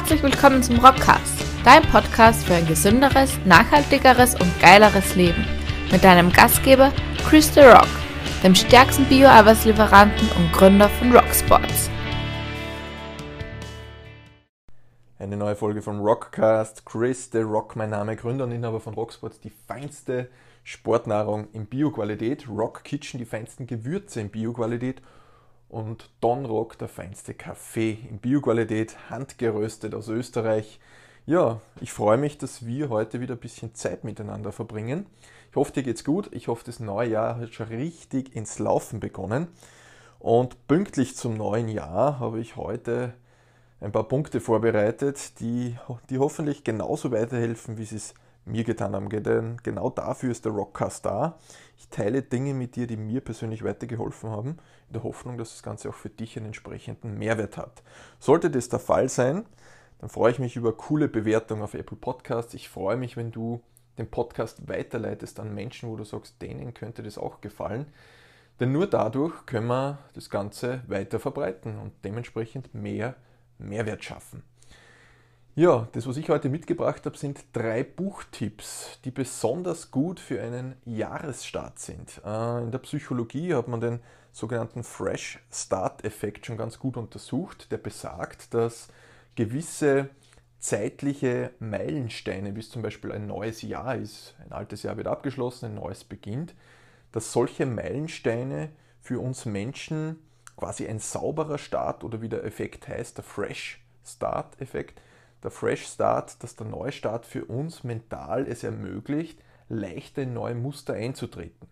Herzlich willkommen zum Rockcast, dein Podcast für ein gesünderes, nachhaltigeres und geileres Leben. Mit deinem Gastgeber Chris The Rock, dem stärksten Bio-Arbeitslieferanten und Gründer von Rocksports. Eine neue Folge von Rockcast. Chris The Rock, mein Name, Gründer und Inhaber von Rocksports, die feinste Sportnahrung in Bio-Qualität, Rock Kitchen, die feinsten Gewürze in Bio-Qualität und Donrock, der feinste Kaffee in Bioqualität, handgeröstet aus Österreich. Ja, ich freue mich, dass wir heute wieder ein bisschen Zeit miteinander verbringen. Ich hoffe, dir geht's gut. Ich hoffe, das neue Jahr hat schon richtig ins Laufen begonnen. Und pünktlich zum neuen Jahr habe ich heute ein paar Punkte vorbereitet, die, die hoffentlich genauso weiterhelfen, wie sie es mir getan haben. Denn genau dafür ist der Rockcast da. Ich teile Dinge mit dir, die mir persönlich weitergeholfen haben, in der Hoffnung, dass das Ganze auch für dich einen entsprechenden Mehrwert hat. Sollte das der Fall sein, dann freue ich mich über coole Bewertungen auf Apple Podcasts. Ich freue mich, wenn du den Podcast weiterleitest an Menschen, wo du sagst, denen könnte das auch gefallen. Denn nur dadurch können wir das Ganze weiter verbreiten und dementsprechend mehr Mehrwert schaffen. Ja, das, was ich heute mitgebracht habe, sind drei Buchtipps, die besonders gut für einen Jahresstart sind. Äh, in der Psychologie hat man den sogenannten Fresh Start-Effekt schon ganz gut untersucht, der besagt, dass gewisse zeitliche Meilensteine, wie es zum Beispiel ein neues Jahr ist, ein altes Jahr wird abgeschlossen, ein neues beginnt, dass solche Meilensteine für uns Menschen quasi ein sauberer Start oder wie der Effekt heißt, der Fresh Start-Effekt, der Fresh Start, dass der Neustart für uns mental es ermöglicht, leichter in neue Muster einzutreten.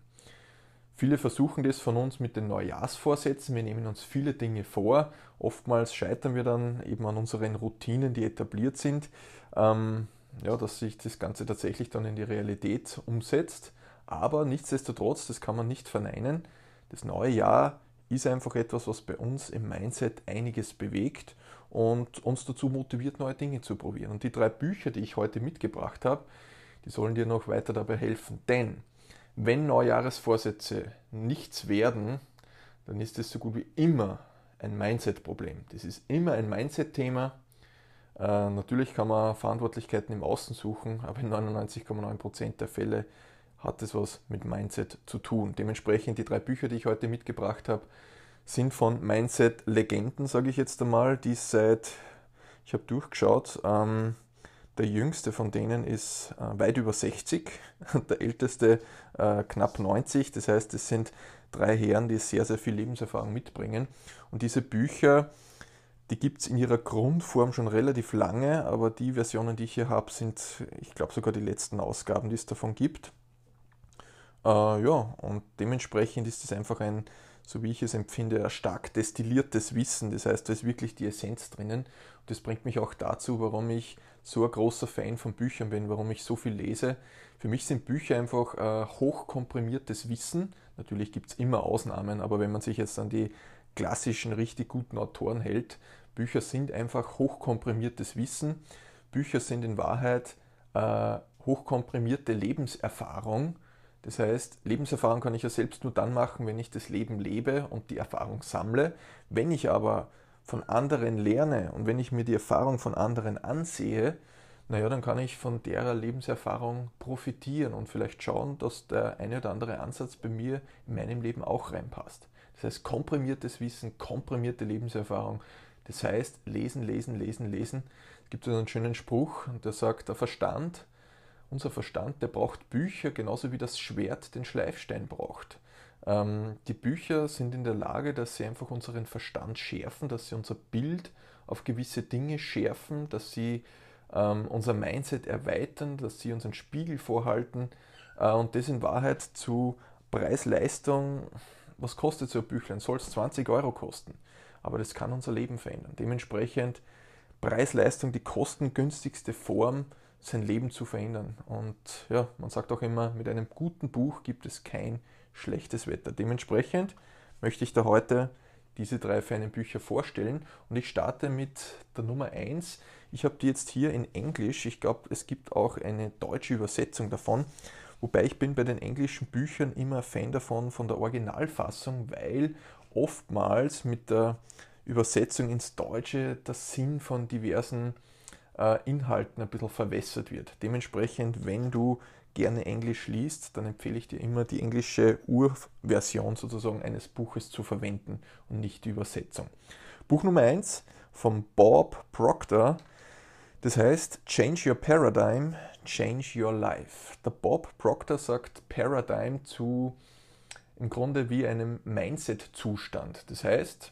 Viele versuchen das von uns mit den Neujahrsvorsätzen. Wir nehmen uns viele Dinge vor. Oftmals scheitern wir dann eben an unseren Routinen, die etabliert sind. Ähm, ja, dass sich das Ganze tatsächlich dann in die Realität umsetzt. Aber nichtsdestotrotz, das kann man nicht verneinen. Das neue Jahr ist einfach etwas, was bei uns im Mindset einiges bewegt und uns dazu motiviert, neue Dinge zu probieren. Und die drei Bücher, die ich heute mitgebracht habe, die sollen dir noch weiter dabei helfen. Denn wenn Neujahresvorsätze nichts werden, dann ist es so gut wie immer ein Mindset-Problem. Das ist immer ein Mindset-Thema. Äh, natürlich kann man Verantwortlichkeiten im Außen suchen, aber in 99,9% der Fälle hat es was mit Mindset zu tun. Dementsprechend die drei Bücher, die ich heute mitgebracht habe, sind von Mindset-Legenden, sage ich jetzt einmal, die seit, ich habe durchgeschaut, ähm, der jüngste von denen ist äh, weit über 60, der älteste äh, knapp 90. Das heißt, es sind drei Herren, die sehr, sehr viel Lebenserfahrung mitbringen. Und diese Bücher, die gibt es in ihrer Grundform schon relativ lange, aber die Versionen, die ich hier habe, sind, ich glaube, sogar die letzten Ausgaben, die es davon gibt. Äh, ja, und dementsprechend ist es einfach ein so wie ich es empfinde, ein stark destilliertes Wissen. Das heißt, da ist wirklich die Essenz drinnen. Und das bringt mich auch dazu, warum ich so ein großer Fan von Büchern bin, warum ich so viel lese. Für mich sind Bücher einfach äh, hochkomprimiertes Wissen. Natürlich gibt es immer Ausnahmen, aber wenn man sich jetzt an die klassischen, richtig guten Autoren hält, Bücher sind einfach hochkomprimiertes Wissen. Bücher sind in Wahrheit äh, hochkomprimierte Lebenserfahrung das heißt, Lebenserfahrung kann ich ja selbst nur dann machen, wenn ich das Leben lebe und die Erfahrung sammle. Wenn ich aber von anderen lerne und wenn ich mir die Erfahrung von anderen ansehe, naja, dann kann ich von derer Lebenserfahrung profitieren und vielleicht schauen, dass der eine oder andere Ansatz bei mir in meinem Leben auch reinpasst. Das heißt, komprimiertes Wissen, komprimierte Lebenserfahrung. Das heißt, lesen, lesen, lesen, lesen. Es gibt so einen schönen Spruch, der sagt, der Verstand unser Verstand, der braucht Bücher genauso wie das Schwert den Schleifstein braucht. Ähm, die Bücher sind in der Lage, dass sie einfach unseren Verstand schärfen, dass sie unser Bild auf gewisse Dinge schärfen, dass sie ähm, unser Mindset erweitern, dass sie unseren Spiegel vorhalten äh, und das in Wahrheit zu Preis-Leistung, was kostet so ein Büchlein? Soll es 20 Euro kosten? Aber das kann unser Leben verändern. Dementsprechend Preis-Leistung die kostengünstigste Form, sein Leben zu verändern. Und ja, man sagt auch immer, mit einem guten Buch gibt es kein schlechtes Wetter. Dementsprechend möchte ich da heute diese drei feinen Bücher vorstellen und ich starte mit der Nummer 1. Ich habe die jetzt hier in Englisch. Ich glaube, es gibt auch eine deutsche Übersetzung davon. Wobei ich bin bei den englischen Büchern immer Fan davon von der Originalfassung, weil oftmals mit der Übersetzung ins Deutsche der Sinn von diversen äh, Inhalten ein bisschen verwässert wird. Dementsprechend, wenn du gerne Englisch liest, dann empfehle ich dir immer die englische Urversion sozusagen eines Buches zu verwenden und nicht die Übersetzung. Buch Nummer 1 von Bob Proctor, das heißt Change Your Paradigm, Change Your Life. Der Bob Proctor sagt Paradigm zu im Grunde wie einem Mindset-Zustand. Das heißt,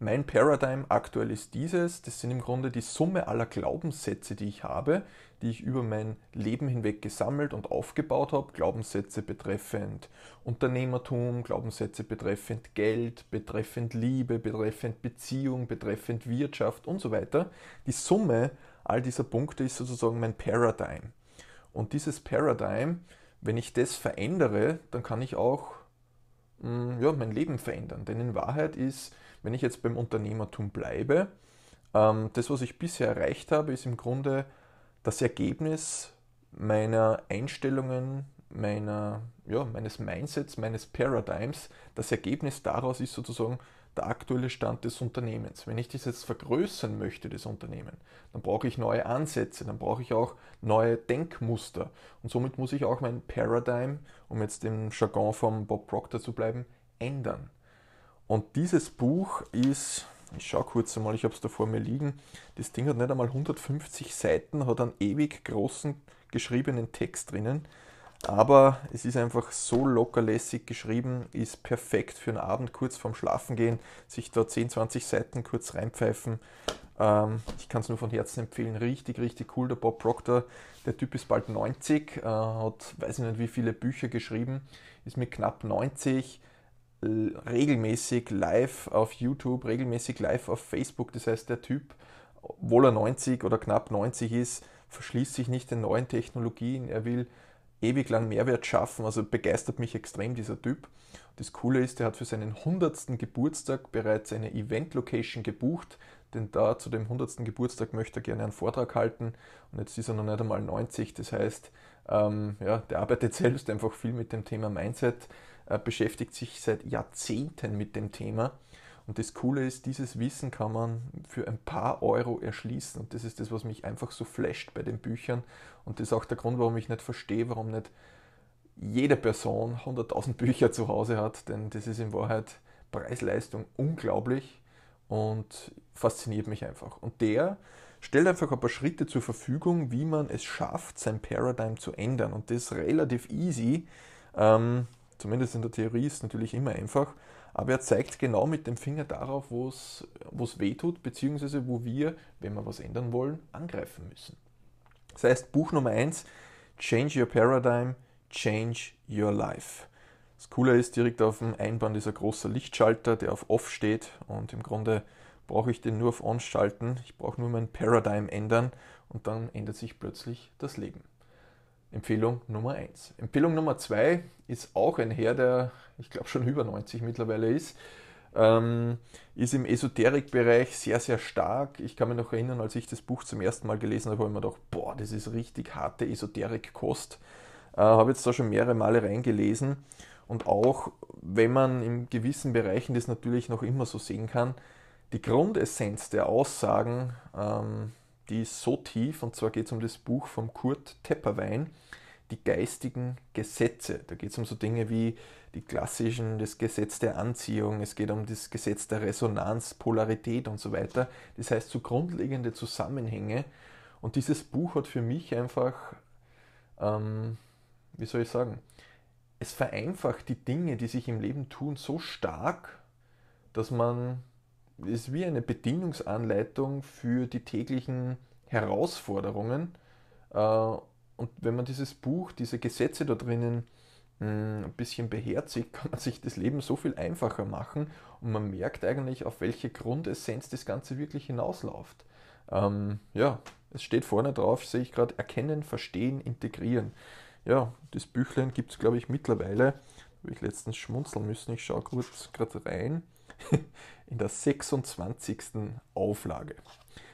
mein Paradigm aktuell ist dieses. Das sind im Grunde die Summe aller Glaubenssätze, die ich habe, die ich über mein Leben hinweg gesammelt und aufgebaut habe. Glaubenssätze betreffend Unternehmertum, Glaubenssätze betreffend Geld, betreffend Liebe, betreffend Beziehung, betreffend Wirtschaft und so weiter. Die Summe all dieser Punkte ist sozusagen mein Paradigm. Und dieses Paradigm, wenn ich das verändere, dann kann ich auch Mm, ja, mein Leben verändern. Denn in Wahrheit ist, wenn ich jetzt beim Unternehmertum bleibe, ähm, das, was ich bisher erreicht habe, ist im Grunde das Ergebnis meiner Einstellungen, meiner, ja, meines Mindsets, meines Paradigms. Das Ergebnis daraus ist sozusagen der aktuelle Stand des Unternehmens. Wenn ich das jetzt vergrößern möchte, das Unternehmen, dann brauche ich neue Ansätze, dann brauche ich auch neue Denkmuster. Und somit muss ich auch mein Paradigm, um jetzt im Jargon von Bob Proctor zu bleiben, ändern. Und dieses Buch ist, ich schaue kurz einmal, ich habe es da vor mir liegen, das Ding hat nicht einmal 150 Seiten, hat einen ewig großen geschriebenen Text drinnen aber es ist einfach so lockerlässig geschrieben, ist perfekt für einen Abend kurz vorm Schlafengehen, sich da 10, 20 Seiten kurz reinpfeifen. Ähm, ich kann es nur von Herzen empfehlen, richtig, richtig cool. Der Bob Proctor, der Typ ist bald 90, äh, hat weiß ich nicht wie viele Bücher geschrieben, ist mit knapp 90 regelmäßig live auf YouTube, regelmäßig live auf Facebook. Das heißt, der Typ, obwohl er 90 oder knapp 90 ist, verschließt sich nicht den neuen Technologien. Er will ewig lang Mehrwert schaffen. Also begeistert mich extrem dieser Typ. Das Coole ist, er hat für seinen 100. Geburtstag bereits eine Event-Location gebucht, denn da zu dem 100. Geburtstag möchte er gerne einen Vortrag halten und jetzt ist er noch nicht einmal 90. Das heißt, ähm, ja, der arbeitet selbst einfach viel mit dem Thema Mindset, äh, beschäftigt sich seit Jahrzehnten mit dem Thema und das Coole ist, dieses Wissen kann man für ein paar Euro erschließen. Und das ist das, was mich einfach so flasht bei den Büchern. Und das ist auch der Grund, warum ich nicht verstehe, warum nicht jede Person 100.000 Bücher zu Hause hat. Denn das ist in Wahrheit Preis-Leistung unglaublich und fasziniert mich einfach. Und der stellt einfach ein paar Schritte zur Verfügung, wie man es schafft, sein Paradigm zu ändern. Und das ist relativ easy. Ähm, zumindest in der Theorie ist es natürlich immer einfach. Aber er zeigt genau mit dem Finger darauf, wo es weh tut, beziehungsweise wo wir, wenn wir was ändern wollen, angreifen müssen. Das heißt, Buch Nummer 1, Change Your Paradigm, Change Your Life. Das Coole ist, direkt auf dem Einband ist ein großer Lichtschalter, der auf Off steht und im Grunde brauche ich den nur auf On schalten. Ich brauche nur mein Paradigm ändern und dann ändert sich plötzlich das Leben. Empfehlung Nummer 1. Empfehlung Nummer 2 ist auch ein Herr, der ich glaube schon über 90 mittlerweile ist. Ähm, ist im Esoterikbereich sehr, sehr stark. Ich kann mich noch erinnern, als ich das Buch zum ersten Mal gelesen habe, habe ich mir gedacht, boah, das ist richtig harte Esoterikkost. Äh, habe jetzt da schon mehrere Male reingelesen. Und auch wenn man in gewissen Bereichen das natürlich noch immer so sehen kann, die Grundessenz der Aussagen ähm, die ist so tief, und zwar geht es um das Buch von Kurt Tepperwein, Die geistigen Gesetze. Da geht es um so Dinge wie die klassischen, das Gesetz der Anziehung, es geht um das Gesetz der Resonanz, Polarität und so weiter. Das heißt, so grundlegende Zusammenhänge. Und dieses Buch hat für mich einfach, ähm, wie soll ich sagen, es vereinfacht die Dinge, die sich im Leben tun, so stark, dass man ist wie eine Bedienungsanleitung für die täglichen Herausforderungen. Äh, und wenn man dieses Buch, diese Gesetze da drinnen hm, ein bisschen beherzigt, kann man sich das Leben so viel einfacher machen und man merkt eigentlich, auf welche Grundessenz das Ganze wirklich hinausläuft. Ähm, ja, es steht vorne drauf, sehe ich gerade, erkennen, verstehen, integrieren. Ja, das Büchlein gibt es, glaube ich, mittlerweile. Habe ich letztens schmunzeln müssen. Ich schaue kurz gerade rein. in der 26. Auflage.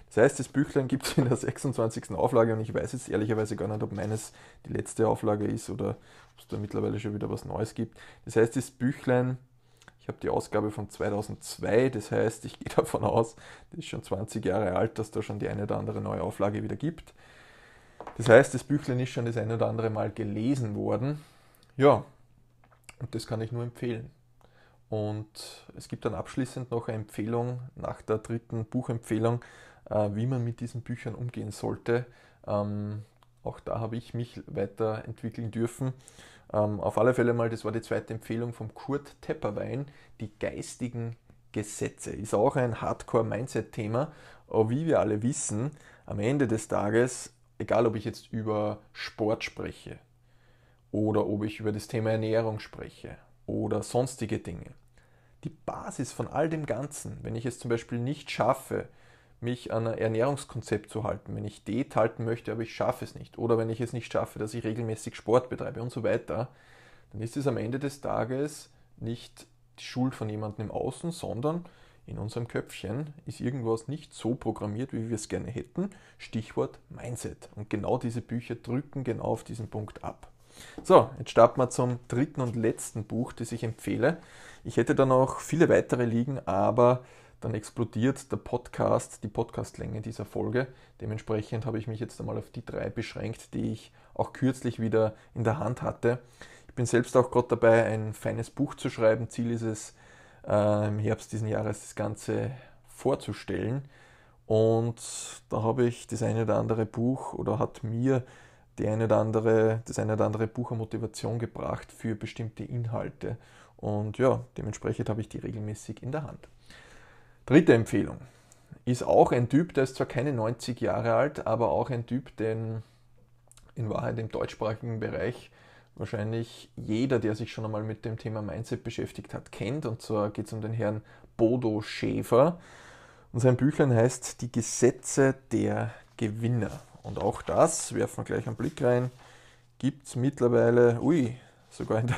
Das heißt, das Büchlein gibt es in der 26. Auflage und ich weiß jetzt ehrlicherweise gar nicht, ob meines die letzte Auflage ist oder ob es da mittlerweile schon wieder was Neues gibt. Das heißt, das Büchlein, ich habe die Ausgabe von 2002, das heißt, ich gehe davon aus, das ist schon 20 Jahre alt, dass da schon die eine oder andere neue Auflage wieder gibt. Das heißt, das Büchlein ist schon das eine oder andere Mal gelesen worden. Ja, und das kann ich nur empfehlen. Und es gibt dann abschließend noch eine Empfehlung nach der dritten Buchempfehlung, äh, wie man mit diesen Büchern umgehen sollte. Ähm, auch da habe ich mich weiterentwickeln dürfen. Ähm, auf alle Fälle mal, das war die zweite Empfehlung vom Kurt Tepperwein, die geistigen Gesetze. Ist auch ein Hardcore-Mindset-Thema. Aber wie wir alle wissen, am Ende des Tages, egal ob ich jetzt über Sport spreche oder ob ich über das Thema Ernährung spreche oder sonstige Dinge. Die Basis von all dem Ganzen, wenn ich es zum Beispiel nicht schaffe, mich an ein Ernährungskonzept zu halten, wenn ich Diät halten möchte, aber ich schaffe es nicht, oder wenn ich es nicht schaffe, dass ich regelmäßig Sport betreibe und so weiter, dann ist es am Ende des Tages nicht die Schuld von jemandem im Außen, sondern in unserem Köpfchen ist irgendwas nicht so programmiert, wie wir es gerne hätten. Stichwort Mindset. Und genau diese Bücher drücken genau auf diesen Punkt ab. So, jetzt starten wir zum dritten und letzten Buch, das ich empfehle. Ich hätte da noch viele weitere liegen, aber dann explodiert der Podcast, die Podcastlänge dieser Folge. Dementsprechend habe ich mich jetzt einmal auf die drei beschränkt, die ich auch kürzlich wieder in der Hand hatte. Ich bin selbst auch gerade dabei, ein feines Buch zu schreiben. Ziel ist es, äh, im Herbst diesen Jahres das Ganze vorzustellen. Und da habe ich das eine oder andere Buch oder hat mir die eine oder andere, das eine oder andere Buch an Motivation gebracht für bestimmte Inhalte. Und ja, dementsprechend habe ich die regelmäßig in der Hand. Dritte Empfehlung ist auch ein Typ, der ist zwar keine 90 Jahre alt, aber auch ein Typ, den in Wahrheit im deutschsprachigen Bereich wahrscheinlich jeder, der sich schon einmal mit dem Thema Mindset beschäftigt hat, kennt. Und zwar geht es um den Herrn Bodo Schäfer. Und sein Büchlein heißt Die Gesetze der Gewinner. Und auch das, werfen wir gleich einen Blick rein, gibt es mittlerweile, ui, sogar in der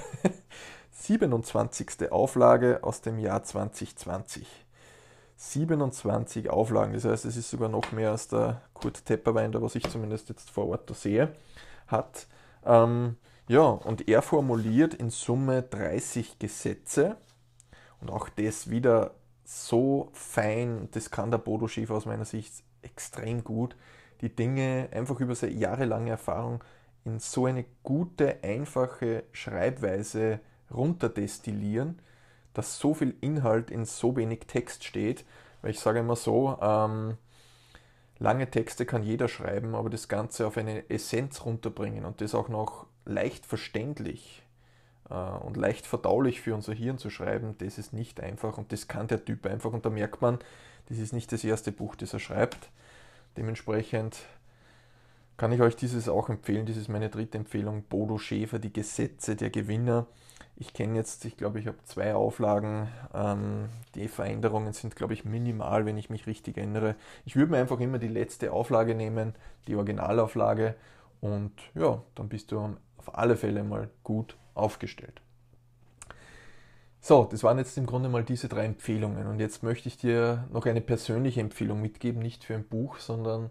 27. Auflage aus dem Jahr 2020. 27 Auflagen, das heißt, es ist sogar noch mehr als der Kurt Tepperwein, da was ich zumindest jetzt vor Ort da sehe, hat. Ähm, ja, und er formuliert in Summe 30 Gesetze und auch das wieder so fein, das kann der Bodo Schiff aus meiner Sicht extrem gut die Dinge einfach über seine jahrelange Erfahrung in so eine gute, einfache Schreibweise runterdestillieren, dass so viel Inhalt in so wenig Text steht. Weil ich sage immer so, ähm, lange Texte kann jeder schreiben, aber das Ganze auf eine Essenz runterbringen und das auch noch leicht verständlich äh, und leicht verdaulich für unser Hirn zu schreiben, das ist nicht einfach und das kann der Typ einfach und da merkt man, das ist nicht das erste Buch, das er schreibt. Dementsprechend kann ich euch dieses auch empfehlen. Dies ist meine dritte Empfehlung, Bodo Schäfer, die Gesetze der Gewinner. Ich kenne jetzt, ich glaube, ich habe zwei Auflagen. Ähm, die Veränderungen sind, glaube ich, minimal, wenn ich mich richtig erinnere. Ich würde mir einfach immer die letzte Auflage nehmen, die Originalauflage. Und ja, dann bist du auf alle Fälle mal gut aufgestellt. So, das waren jetzt im Grunde mal diese drei Empfehlungen. Und jetzt möchte ich dir noch eine persönliche Empfehlung mitgeben, nicht für ein Buch, sondern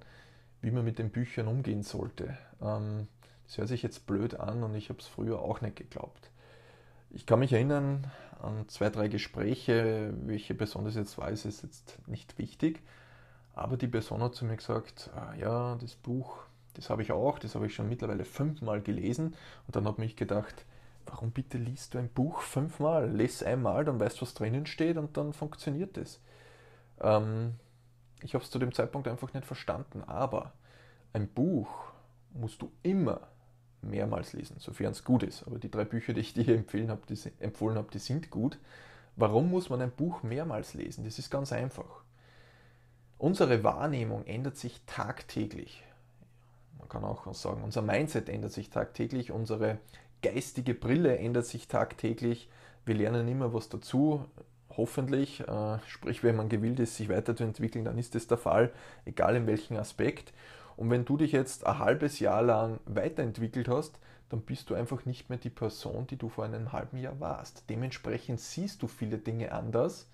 wie man mit den Büchern umgehen sollte. Ähm, das hört sich jetzt blöd an und ich habe es früher auch nicht geglaubt. Ich kann mich erinnern an zwei, drei Gespräche, welche besonders jetzt weiß, ist jetzt nicht wichtig. Aber die Person hat zu mir gesagt, ah, ja, das Buch, das habe ich auch, das habe ich schon mittlerweile fünfmal gelesen. Und dann habe ich gedacht, warum bitte liest du ein Buch fünfmal? Lies einmal, dann weißt du, was drinnen steht und dann funktioniert es. Ähm, ich habe es zu dem Zeitpunkt einfach nicht verstanden, aber ein Buch musst du immer mehrmals lesen, sofern es gut ist. Aber die drei Bücher, die ich dir empfehlen habe, die, empfohlen habe, die sind gut. Warum muss man ein Buch mehrmals lesen? Das ist ganz einfach. Unsere Wahrnehmung ändert sich tagtäglich. Man kann auch sagen, unser Mindset ändert sich tagtäglich, unsere geistige Brille ändert sich tagtäglich. Wir lernen immer was dazu, hoffentlich. Äh, sprich, wenn man gewillt ist, sich weiterzuentwickeln, dann ist das der Fall, egal in welchem Aspekt. Und wenn du dich jetzt ein halbes Jahr lang weiterentwickelt hast, dann bist du einfach nicht mehr die Person, die du vor einem halben Jahr warst. Dementsprechend siehst du viele Dinge anders.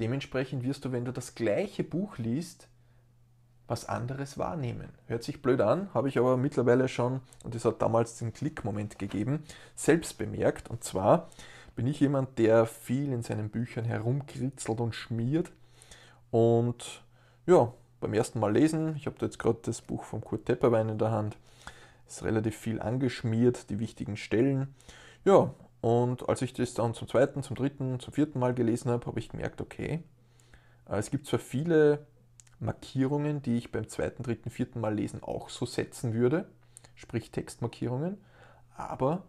Dementsprechend wirst du, wenn du das gleiche Buch liest, was anderes wahrnehmen. Hört sich blöd an, habe ich aber mittlerweile schon, und es hat damals den Klickmoment gegeben, selbst bemerkt. Und zwar bin ich jemand, der viel in seinen Büchern herumkritzelt und schmiert. Und ja, beim ersten Mal lesen, ich habe da jetzt gerade das Buch von Kurt Tepperwein in der Hand, ist relativ viel angeschmiert, die wichtigen Stellen. Ja, und als ich das dann zum zweiten, zum dritten, zum vierten Mal gelesen habe, habe ich gemerkt, okay, es gibt zwar viele Markierungen, die ich beim zweiten, dritten, vierten Mal lesen auch so setzen würde, sprich Textmarkierungen, aber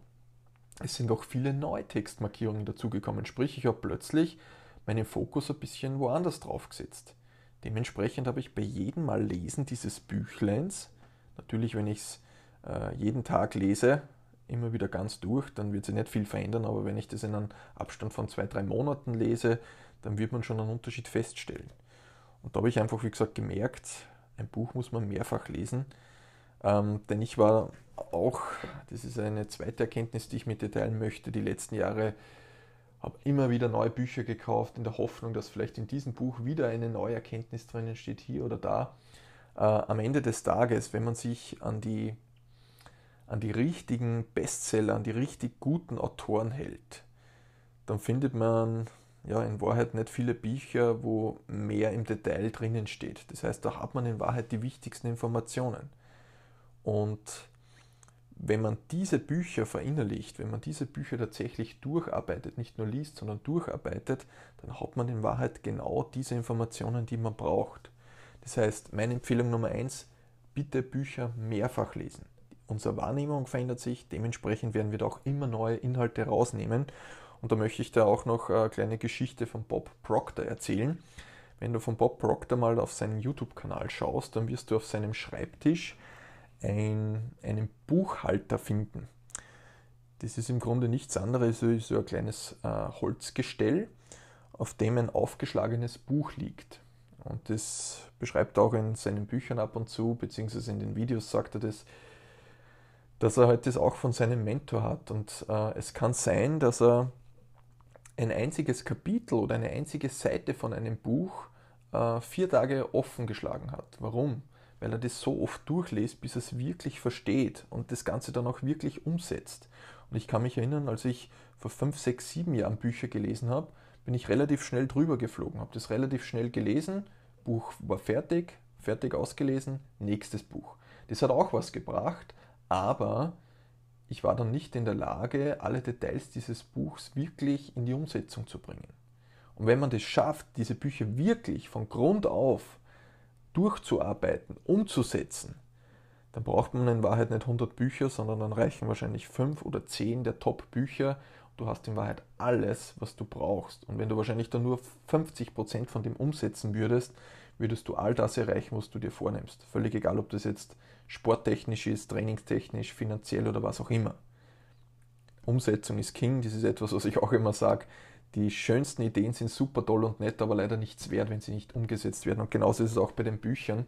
es sind auch viele neue Textmarkierungen dazugekommen, sprich ich habe plötzlich meinen Fokus ein bisschen woanders drauf gesetzt. Dementsprechend habe ich bei jedem Mal Lesen dieses Büchleins, natürlich wenn ich es äh, jeden Tag lese, immer wieder ganz durch, dann wird sich nicht viel verändern, aber wenn ich das in einem Abstand von zwei, drei Monaten lese, dann wird man schon einen Unterschied feststellen. Und da habe ich einfach, wie gesagt, gemerkt, ein Buch muss man mehrfach lesen. Ähm, denn ich war auch, das ist eine zweite Erkenntnis, die ich mit dir teilen möchte, die letzten Jahre habe immer wieder neue Bücher gekauft, in der Hoffnung, dass vielleicht in diesem Buch wieder eine neue Erkenntnis drinnen steht, hier oder da. Äh, am Ende des Tages, wenn man sich an die, an die richtigen Bestseller, an die richtig guten Autoren hält, dann findet man ja in Wahrheit nicht viele Bücher, wo mehr im Detail drinnen steht. Das heißt, da hat man in Wahrheit die wichtigsten Informationen. Und wenn man diese Bücher verinnerlicht, wenn man diese Bücher tatsächlich durcharbeitet, nicht nur liest, sondern durcharbeitet, dann hat man in Wahrheit genau diese Informationen, die man braucht. Das heißt, meine Empfehlung Nummer eins: bitte Bücher mehrfach lesen. Unsere Wahrnehmung verändert sich, dementsprechend werden wir da auch immer neue Inhalte rausnehmen und da möchte ich dir auch noch eine kleine Geschichte von Bob Proctor erzählen. Wenn du von Bob Proctor mal auf seinen YouTube-Kanal schaust, dann wirst du auf seinem Schreibtisch ein, einen Buchhalter finden. Das ist im Grunde nichts anderes als so ein kleines äh, Holzgestell, auf dem ein aufgeschlagenes Buch liegt. Und das beschreibt auch in seinen Büchern ab und zu, beziehungsweise in den Videos sagt er das, dass er halt das auch von seinem Mentor hat. Und äh, es kann sein, dass er ein einziges Kapitel oder eine einzige Seite von einem Buch äh, vier Tage offen geschlagen hat. Warum? Weil er das so oft durchliest, bis er es wirklich versteht und das Ganze dann auch wirklich umsetzt. Und ich kann mich erinnern, als ich vor fünf, sechs, sieben Jahren Bücher gelesen habe, bin ich relativ schnell drüber geflogen, habe das relativ schnell gelesen, Buch war fertig, fertig ausgelesen, nächstes Buch. Das hat auch was gebracht, aber ich war dann nicht in der Lage, alle Details dieses Buchs wirklich in die Umsetzung zu bringen. Und wenn man das schafft, diese Bücher wirklich von Grund auf durchzuarbeiten, umzusetzen, dann braucht man in Wahrheit nicht 100 Bücher, sondern dann reichen wahrscheinlich 5 oder 10 der Top-Bücher. Du hast in Wahrheit alles, was du brauchst. Und wenn du wahrscheinlich dann nur 50% von dem umsetzen würdest, würdest du all das erreichen, was du dir vornimmst. Völlig egal, ob das jetzt sporttechnisch ist, trainingstechnisch, finanziell oder was auch immer. Umsetzung ist King, das ist etwas, was ich auch immer sage. Die schönsten Ideen sind super toll und nett, aber leider nichts wert, wenn sie nicht umgesetzt werden. Und genauso ist es auch bei den Büchern.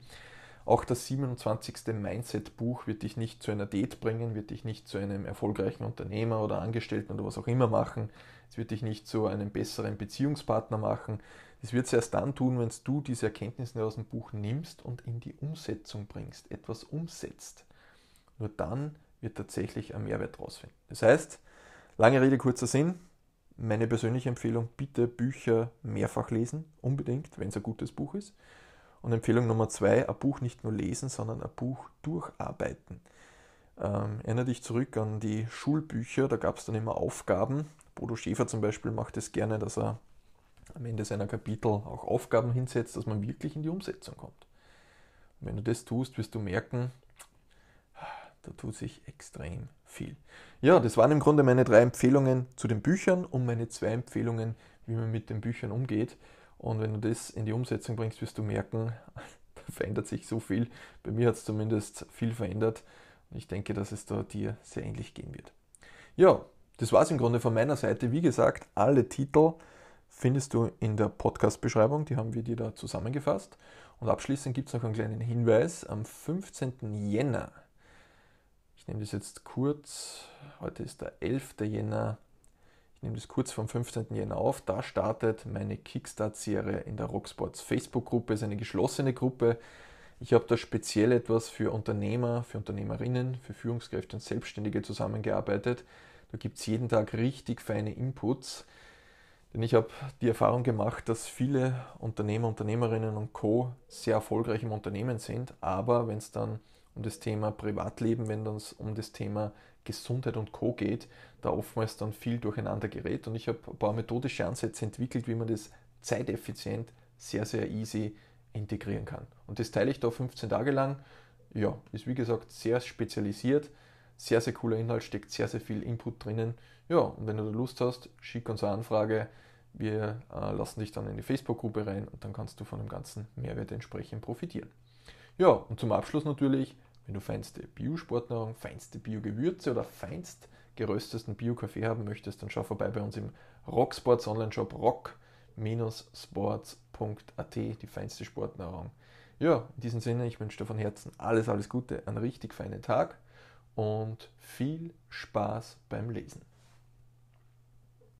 Auch das 27. Mindset-Buch wird dich nicht zu einer Date bringen, wird dich nicht zu einem erfolgreichen Unternehmer oder Angestellten oder was auch immer machen. Es wird dich nicht zu einem besseren Beziehungspartner machen. Das wird es erst dann tun, wenn du diese Erkenntnisse aus dem Buch nimmst und in die Umsetzung bringst, etwas umsetzt. Nur dann wird tatsächlich ein Mehrwert rausfinden. Das heißt, lange Rede, kurzer Sinn. Meine persönliche Empfehlung, bitte Bücher mehrfach lesen, unbedingt, wenn es ein gutes Buch ist. Und Empfehlung Nummer zwei, ein Buch nicht nur lesen, sondern ein Buch durcharbeiten. Ähm, erinnere dich zurück an die Schulbücher, da gab es dann immer Aufgaben. Bodo Schäfer zum Beispiel macht es das gerne, dass er am Ende seiner Kapitel auch Aufgaben hinsetzt, dass man wirklich in die Umsetzung kommt. Und wenn du das tust, wirst du merken, da tut sich extrem viel. Ja, das waren im Grunde meine drei Empfehlungen zu den Büchern und meine zwei Empfehlungen, wie man mit den Büchern umgeht. Und wenn du das in die Umsetzung bringst, wirst du merken, da verändert sich so viel. Bei mir hat es zumindest viel verändert. Und ich denke, dass es da dir sehr ähnlich gehen wird. Ja, das war es im Grunde von meiner Seite. Wie gesagt, alle Titel findest du in der Podcast-Beschreibung, die haben wir dir da zusammengefasst. Und abschließend gibt es noch einen kleinen Hinweis. Am 15. Jänner, ich nehme das jetzt kurz, heute ist der 11. Jänner, ich nehme das kurz vom 15. Jänner auf, da startet meine Kickstart-Serie in der Rocksports Facebook-Gruppe, Es ist eine geschlossene Gruppe. Ich habe da speziell etwas für Unternehmer, für Unternehmerinnen, für Führungskräfte und Selbstständige zusammengearbeitet. Da gibt es jeden Tag richtig feine Inputs. Denn ich habe die Erfahrung gemacht, dass viele Unternehmer, Unternehmerinnen und Co. sehr erfolgreich im Unternehmen sind, aber wenn es dann um das Thema Privatleben, wenn es um das Thema Gesundheit und Co. geht, da oftmals dann viel durcheinander gerät. Und ich habe ein paar methodische Ansätze entwickelt, wie man das zeiteffizient, sehr, sehr easy integrieren kann. Und das teile ich da 15 Tage lang. Ja, ist wie gesagt sehr spezialisiert. Sehr, sehr cooler Inhalt, steckt sehr, sehr viel Input drinnen. Ja, und wenn du Lust hast, schick uns eine Anfrage. Wir äh, lassen dich dann in die Facebook-Gruppe rein und dann kannst du von dem ganzen Mehrwert entsprechend profitieren. Ja, und zum Abschluss natürlich, wenn du feinste Bio-Sportnahrung, feinste Bio-Gewürze oder feinst geröstesten Bio-Kaffee haben möchtest, dann schau vorbei bei uns im Rocksports Online-Shop rock-sports.at, die feinste Sportnahrung. Ja, in diesem Sinne, ich wünsche dir von Herzen alles, alles Gute, einen richtig feinen Tag und viel Spaß beim Lesen.